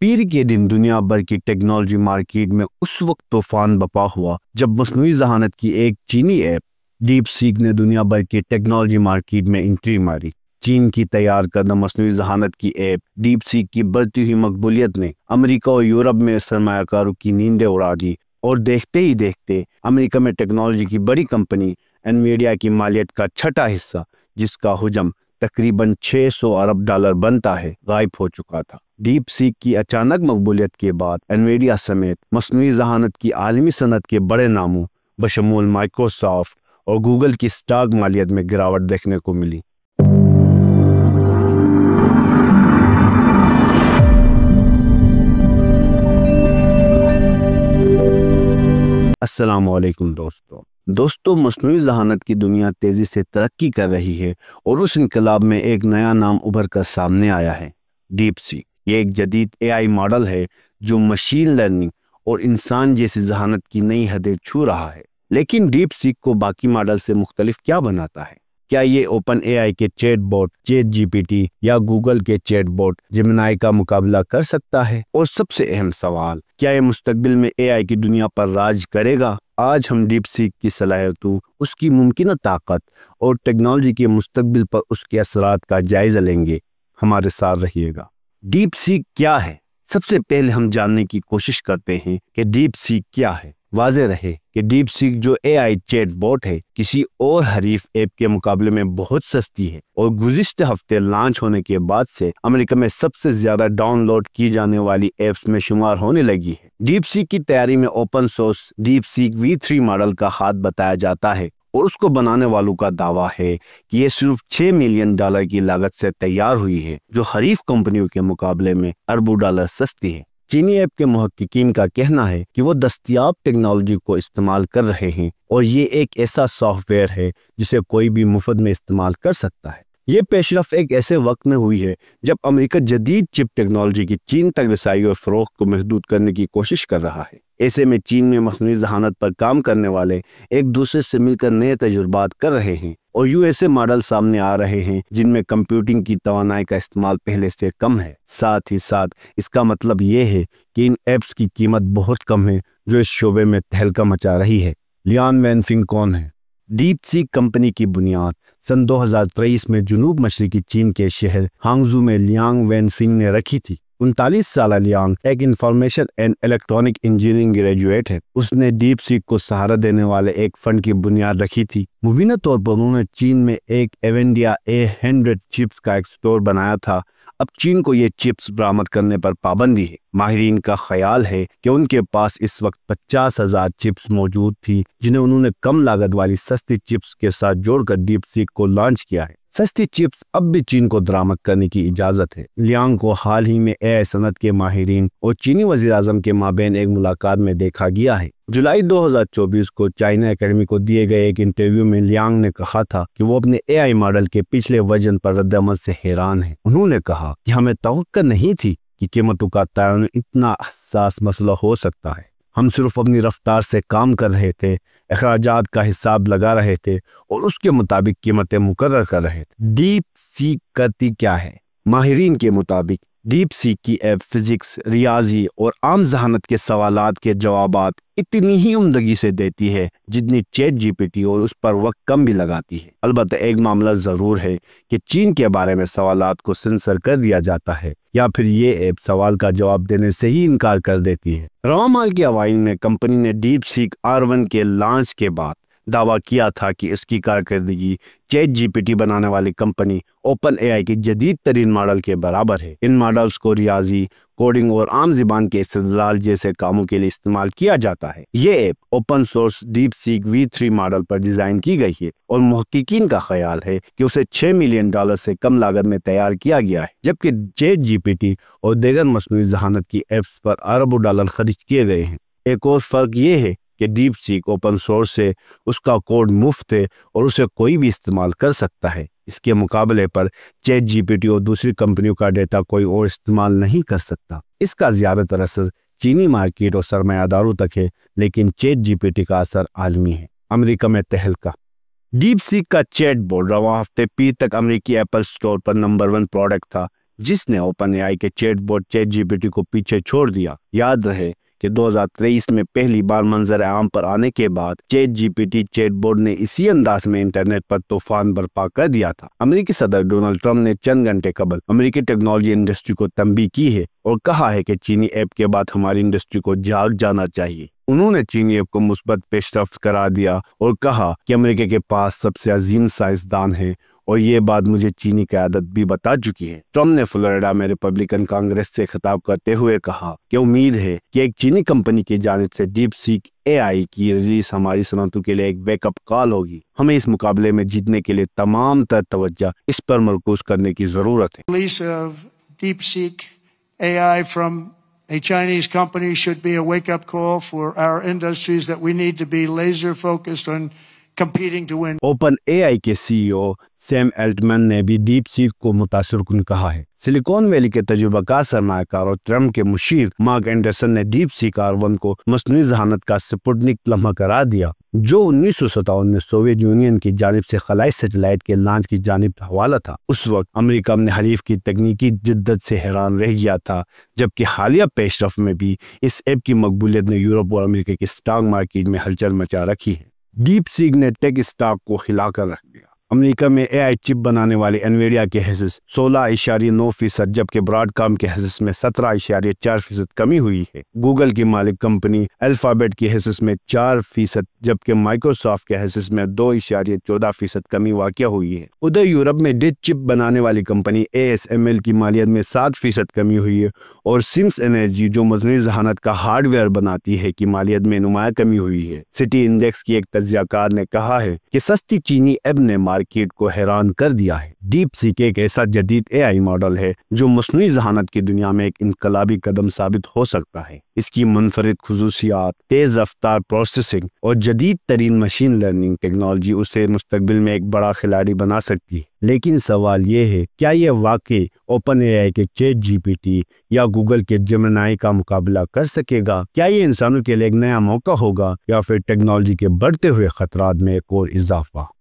पीर के दिन दुनिया भर की टेक्नोलॉजी मार्केट में उस वक्त तूफान बपा हुआ जब मसनू जहानत की एक चीनी ऐप डीप सीक ने दुनिया भर की टेक्नोलॉजी मार्केट में एंट्री मारी चीन की तैयार करदा मसनू जहानत की ऐप डीप सीक की बढ़ती हुई मकबूलियत ने अमरीका और यूरोप में सरमाकारों की नींदें उड़ा दी और देखते ही देखते अमेरिका में टेक्नोलॉजी की बड़ी कंपनी एनमीडिया की मालियत का छठा हिस्सा जिसका हजम तकरीबन 600 अरब डॉलर बनता है गायब हो चुका था डीप सीख की अचानक मकबूलियत के बाद एनवेडिया समेत मसनू जहानत की आलमी सनत के बड़े नामों बशमूल माइक्रोसॉफ्ट और गूगल की स्टॉक मालियत में गिरावट देखने को मिली अस्सलाम दोस्तों दोस्तों मसनू जहानत की दुनिया तेज़ी से तरक्की कर रही है और उस इनकलाब में एक नया नाम उभर कर सामने आया है डीप सीख ये एक जदीद एआई मॉडल है जो मशीन लर्निंग और इंसान जैसी जहानत की नई हदें छू रहा है लेकिन डीप सीख को बाकी मॉडल से मुख्तलिफ क्या बनाता है क्या ये ओपन एआई के चैट बोर्ड चेट जीपीटी या गूगल के चैट बोर्ड जिमनाई का मुकाबला कर सकता है और सबसे अहम सवाल क्या ये मुस्तबिल में एआई की दुनिया पर राज करेगा आज हम डीप सीख की सलाहियतों उसकी मुमकिन ताकत और टेक्नोलॉजी के मुस्तबिल पर उसके असरात का जायजा लेंगे हमारे साथ रहिएगा डीप सी क्या है सबसे पहले हम जानने की कोशिश करते हैं कि डीप सी क्या है वाजे रहे कि डीप सी जो ए आई चैट बोट है किसी और हरीफ ऐप के मुकाबले में बहुत सस्ती है और गुजशत हफ्ते लॉन्च होने के बाद से अमेरिका में सबसे ज्यादा डाउनलोड की जाने वाली एप्स में शुमार होने लगी है डीप सी की तैयारी में open source DeepSeek V three model का हाथ बताया जाता है और उसको बनाने वालों का दावा है कि ये सिर्फ छह मिलियन डॉलर की लागत से तैयार हुई है जो हरीफ कंपनियों के मुकाबले में अरबों डॉलर सस्ती है चीनी ऐप के महक्कीन का कहना है कि वो दस्तियाब टेक्नोलॉजी को इस्तेमाल कर रहे हैं और ये एक ऐसा सॉफ्टवेयर है जिसे कोई भी मुफ्त में इस्तेमाल कर सकता है ये पेशरफ एक ऐसे वक्त में हुई है जब अमेरिका जदीद चिप टेक्नोलॉजी की चीन तक रसाई और फरोख को महदूद करने की कोशिश कर रहा है ऐसे में चीन में मसनू जहानत पर काम करने वाले एक दूसरे से मिलकर नए तजुर्बात कर रहे हैं और यूएसए मॉडल सामने आ रहे हैं जिनमें कंप्यूटिंग की तो का इस्तेमाल पहले से कम है साथ ही साथ इसका मतलब ये है कि इन एप्स की कीमत बहुत कम है जो इस शोबे में तहलका मचा रही है लियान वैनफिंग कौन है डीप सी कंपनी की बुनियाद सन 2023 में जुनूब मशरकी चीन के शहर हांगजू में लियांग वैनफिंग ने रखी थी उनतालीस साल लियांग एक information and electronic engineering graduate है उसने डीप सीक को सहारा देने वाले एक फंड की बुनियाद रखी थी मुबीना तौर पर उन्होंने चीन में एक एवेंडिया ए हंड्रेड चिप्स का एक स्टोर बनाया था अब चीन को ये चिप्स बरामद करने पर पाबंदी है माहरीन का ख्याल है कि उनके पास इस वक्त पचास हजार चिप्स मौजूद थी जिन्हें उन्होंने कम लागत वाली सस्ती चिप्स के साथ जोड़कर डीप सीक को लॉन्च किया है सस्ती चिप्स अब भी चीन को दरामद करने की इजाज़त है लियांग को हाल ही में ए सनत के माहरीन और चीनी वजी अजम के माबेन एक मुलाकात में देखा गया है जुलाई 2024 को चाइना एकेडमी को दिए गए एक इंटरव्यू में लियांग ने कहा था कि वो अपने एआई मॉडल के पिछले वजन पर रद्दमल से हैरान है उन्होंने कहा कि हमें तो नहीं थी कि कीमतों का तयन इतना हसास मसला हो सकता है हम सिर्फ अपनी रफ्तार से काम कर रहे थे अखराज का हिसाब लगा रहे थे और उसके मुताबिक कीमतें मुकर कर रहे थे डीप सी करती क्या है माहरीन के मुताबिक डीप सीख की एप फिजिक्स रियाजी और आम जहानत के सवाल के जवाब इतनी ही उमदगी से देती है जितनी पी जीपीटी और उस पर वक्त कम भी लगाती है अलबत्त एक मामला ज़रूर है कि चीन के बारे में सवाल को सेंसर कर दिया जाता है या फिर ये ऐप सवाल का जवाब देने से ही इनकार कर देती है रामाल की अवाइन में कंपनी ने डीप सीक आर के लॉन्च के बाद दावा किया था कि इसकी कारकर्दगी चैट जीपीटी बनाने वाली कंपनी ओपन एआई के जदीद तरीन मॉडल के बराबर है इन मॉडल्स को रियाजी कोडिंग और आम जबान के इस्तेदलाल जैसे कामों के लिए इस्तेमाल किया जाता है ये app open source DeepSeek V three model पर डिजाइन की गई है और महक्कीन का ख्याल है कि उसे 6 मिलियन डॉलर से कम लागत में तैयार किया गया है जबकि चैट जीपीटी और देगर मसनू जहानत की एप्स पर अरबों डॉलर खर्च किए गए हैं एक और फर्क ये है कि डीप सीक ओपन सोर्स से उसका कोड मुफ्त है और उसे कोई भी इस्तेमाल कर सकता है इसके मुकाबले पर चेट जीपीटी और दूसरी कंपनियों का डेटा कोई और इस्तेमाल नहीं कर सकता इसका ज़्यादातर असर चीनी मार्केट और सरमायादारों तक है लेकिन चेट जीपीटी का असर आलमी है अमरीका में तहलका डीप सीक का चैट बोर्ड रवा हफ्ते पी तक अमरीकी एप्पल स्टोर पर नंबर वन प्रोडक्ट था जिसने ओपन एआई के चैट बोर्ड चैट जीपीटी को पीछे छोड़ दिया याद रहे कि 2023 में पहली बार मंजर आम पर आने के बाद पी जीपीटी चेट बोर्ड ने इसी अंदाज में इंटरनेट पर तूफान बर्पा कर दिया था अमेरिकी सदर डोनाल्ड ट्रंप ने चंद घंटे कबल अमेरिकी टेक्नोलॉजी इंडस्ट्री को तंबी की है और कहा है कि चीनी ऐप के बाद हमारी इंडस्ट्री को जाग जाना चाहिए उन्होंने चीनी ऐप को मुस्बत पेशरफ करा दिया और कहा कि अमेरिका के पास सबसे अजीम साइंसदान है और ये बात मुझे चीनी क्यादत भी बता चुकी है ट्रम्प ने फ्लोरिडा में रिपब्लिकन कांग्रेस से खिताब करते हुए कहा कि उम्मीद है कि एक चीनी कंपनी की जानब से डीप सीक एआई की रिलीज हमारी सनातों के लिए एक बैकअप कॉल होगी हमें इस मुकाबले में जीतने के लिए तमाम तर तवज्जा इस पर मरकूज करने की जरूरत है A Chinese company should be a wake up call for our industries that we need to be laser focused on competing to win. Open AI के CEO सैम Altman ने भी डीप सीक को मुतासर कन कहा है सिलिकॉन वैली के तजुर्बाकार सरमाकार और ट्रम्प के मुशीर मार्क एंडरसन ने डीप सी कार्बन को मसनू जहानत का स्पुटनिक लम्हा करा दिया जो उन्नीस सौ में सोवियत यूनियन की जानब से खलाई सेटेलाइट के लॉन्च की जानब हवाला था उस वक्त अमरीका ने हरीफ की तकनीकी जिद्दत से हैरान रह गया था जबकि हालिया पेशरफ में भी इस ऐप की मकबूलियत ने यूरोप और अमरीका की स्टॉक मार्केट में हलचल मचा रखी है डीप सीग ने टेक स्टॉक को हिलाकर रख दिया अमेरिका में ए आई चिप बनाने वाले एनवेडिया के हिस्स सोलह इशारे नौ फीसद जबकि ब्रॉडकॉम के हिस्स में सत्रह इशारे चार फीसद कमी हुई है गूगल की मालिक कंपनी अल्फाबेट के हिस्स में चार फीसद जबकि माइक्रोसॉफ्ट के हिस्स में दो इशारे चौदह फीसद कमी वाक़ हुई है उधर यूरोप में डिट चिप बनाने वाली company A S M L की मालियत में सात फीसद कमी हुई है और सिम्स एनर्जी जो मजनू जहानत का हार्डवेयर बनाती है की मालियत में नुमाया कमी हुई है सिटी इंडेक्स की एक कार ने कहा है की सस्ती चीनी एब ने मार्केट को हैरान कर दिया है डीप सीक एक ऐसा जदीद एआई मॉडल है जो मसनू जहानत की दुनिया में एक इनकलाबी कदम साबित हो सकता है इसकी मुनफरद खसूसियात तेज रफ्तार प्रोसेसिंग और जदीद तरीन मशीन लर्निंग टेक्नोलॉजी उसे मुस्तबिल में एक बड़ा खिलाड़ी बना सकती है लेकिन सवाल ये है क्या ये वाकई ओपन ए के चेट जीपीटी या गूगल के जमनाई का मुकाबला कर सकेगा क्या ये इंसानों के लिए एक नया मौका होगा या फिर टेक्नोलॉजी के बढ़ते हुए खतरा में एक और इजाफा